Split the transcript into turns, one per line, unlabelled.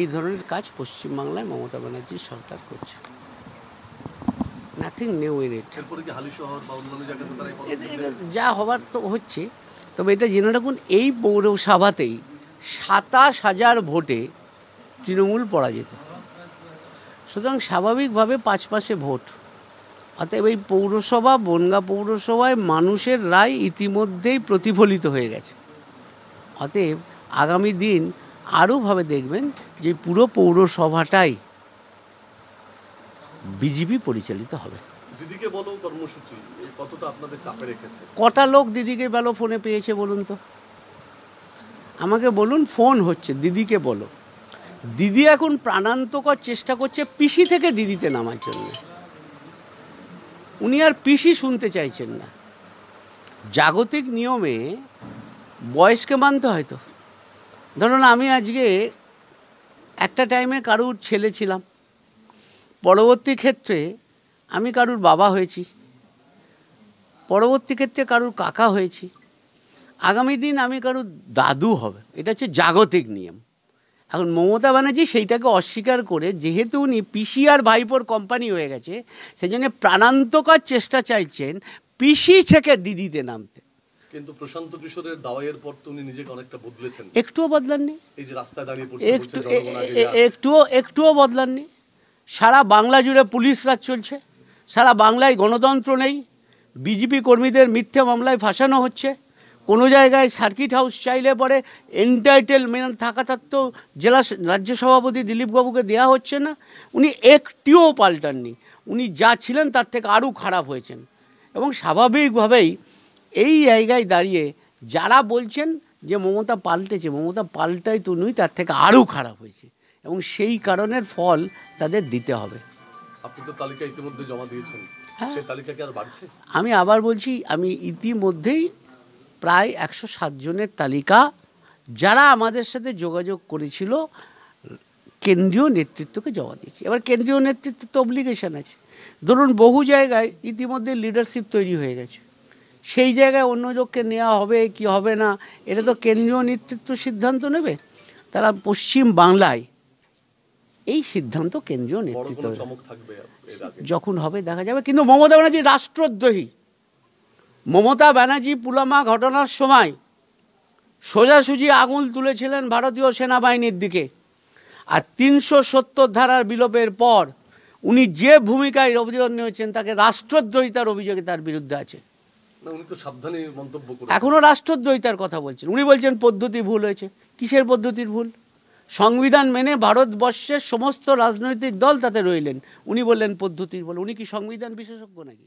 এই ধরনের কাজ পশ্চিমবাংলায় মমতা ব্যানার্জির সরকার করছে নাথিং নিউ ইন ইট যা হবার তো হচ্ছে তবে এটা জেনে রাখুন এই পৌরসভাতেই সাতাশ হাজার ভোটে তৃণমূল পরাজিত সুতরাং স্বাভাবিকভাবে পাঁচ পাশে ভোট অতএব এই পৌরসভা বনগা পৌরসভায় মানুষের রায় ইতিমধ্যেই প্রতিফলিত হয়ে গেছে অতএব আগামী দিন আরওভাবে দেখবেন যে পুরো পৌরসভাটাই বিজেপি পরিচালিত হবে
দিদিকে বলো কর্মসূচি কতটা আপনাদের চাপে রেখেছে
কটা লোক দিদিকে বলো ফোনে পেয়েছে বলুন তো আমাকে বলুন ফোন হচ্ছে দিদিকে বলো দিদি এখন প্রাণান্তকর চেষ্টা করছে পিসি থেকে দিদিতে নামার জন্য উনি আর পিসি শুনতে চাইছেন না জাগতিক নিয়মে বয়সকে মানতে হয়তো ধরুন আমি আজকে একটা টাইমে কারুর ছেলে ছিলাম পরবর্তী ক্ষেত্রে আমি কারুর বাবা হয়েছি পরবর্তী ক্ষেত্রে কারুর কাকা হয়েছি আগামী দিন আমি কারুর দাদু হবে এটা হচ্ছে জাগতিক নিয়ম এখন মমতা ব্যানার্জি সেইটাকে অস্বীকার করে যেহেতু উনি পিসি আর ভাইপোর কোম্পানি হয়ে গেছে সেই জন্য প্রাণান্তকার চেষ্টা চাইছেন পিসি থেকে দিদিতে নামতে
কিন্তু প্রশান্ত কিশোরের পর তো উনি নিজেকে অনেকটা বদলেছেন একটুও বদলাননি এই যে রাস্তায় দাঁড়িয়ে পড়ছে একটু
একটুও একটুও বদলাননি সারা বাংলা জুড়ে পুলিশ রাজ চলছে সারা বাংলায় গণতন্ত্র নেই বিজেপি কর্মীদের মিথ্যে মামলায় ফাঁসানো হচ্ছে কোনো জায়গায় সার্কিট হাউস চাইলে পরে এন্টাইটেলমেন্ট থাকা থাকতেও জেলা রাজ্য সভাপতি দিলীপবাবুকে দেওয়া হচ্ছে না উনি একটিও পাল্টাননি উনি যা ছিলেন তার থেকে আরও খারাপ হয়েছেন এবং স্বাভাবিকভাবেই এই জায়গায় দাঁড়িয়ে যারা বলছেন যে মমতা পাল্টেছে মমতা পাল্টাই তো নই তার থেকে আরও খারাপ হয়েছে এবং সেই কারণের ফল তাদের দিতে হবে আপনি তো
তালিকা ইতিমধ্যে জমা দিয়েছেন হ্যাঁ।
আমি আবার বলছি আমি ইতিমধ্যেই প্রায় একশো সাতজনের তালিকা যারা আমাদের সাথে যোগাযোগ করেছিল কেন্দ্রীয় নেতৃত্বকে জমা দিয়েছি এবার কেন্দ্রীয় নেতৃত্ব তো অব্লিগেশন আছে ধরুন বহু জায়গায় ইতিমধ্যে লিডারশিপ তৈরি হয়ে গেছে সেই জায়গায় অন্য লোককে নেওয়া হবে কি হবে না এটা তো কেন্দ্রীয় নেতৃত্ব সিদ্ধান্ত নেবে তারা পশ্চিম বাংলায় এই সিদ্ধান্ত কেন্দ্রীয় নেতৃত্ব যখন হবে দেখা যাবে কিন্তু মমতা ব্যানার্জি রাষ্ট্রদ্রোহী মমতা ব্যানার্জি পুলামা ঘটনার সময় সোজাসুজি আগুন তুলেছিলেন ভারতীয় সেনাবাহিনীর দিকে আর তিনশো সত্তর ধারার বিলোপের পর উনি যে ভূমিকায় অভিযোগ নিয়েছেন তাকে রাষ্ট্রদ্রোহিতার অভিযোগে তার বিরুদ্ধে আছে এখনও রাষ্ট্রদ্রোহিতার কথা বলছেন উনি বলছেন পদ্ধতি ভুল হয়েছে কিসের পদ্ধতির ভুল সংবিধান মেনে ভারতবর্ষের সমস্ত রাজনৈতিক দল তাতে রইলেন উনি বললেন পদ্ধতির বল উনি কি সংবিধান বিশেষজ্ঞ নাকি